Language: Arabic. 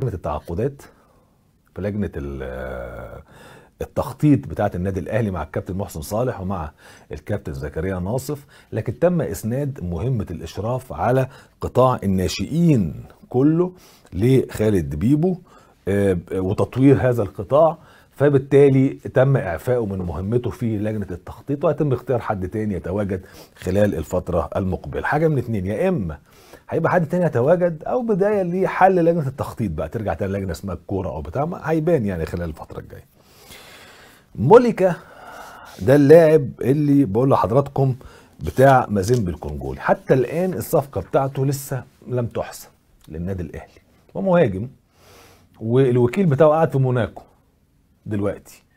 لجنه التعاقدات في لجنه التخطيط بتاعه النادي الاهلي مع الكابتن محسن صالح ومع الكابتن زكريا ناصف لكن تم اسناد مهمه الاشراف على قطاع الناشئين كله لخالد بيبو آه، وتطوير هذا القطاع فبالتالي تم اعفائه من مهمته في لجنه التخطيط وهيتم اختيار حد تاني يتواجد خلال الفتره المقبله حاجه من اتنين يا اما هيبقى حد تاني يتواجد او بدايه لحل لجنه التخطيط بقى ترجع تاني لجنه اسمها الكوره او بتاع هيبان يعني خلال الفتره الجايه موليكا ده اللاعب اللي بقول لحضراتكم بتاع مازيمب الكونجولي حتى الان الصفقه بتاعته لسه لم تحسم للنادي الاهلي ومهاجم والوكيل بتاعه قاعد في موناكو دلوقتي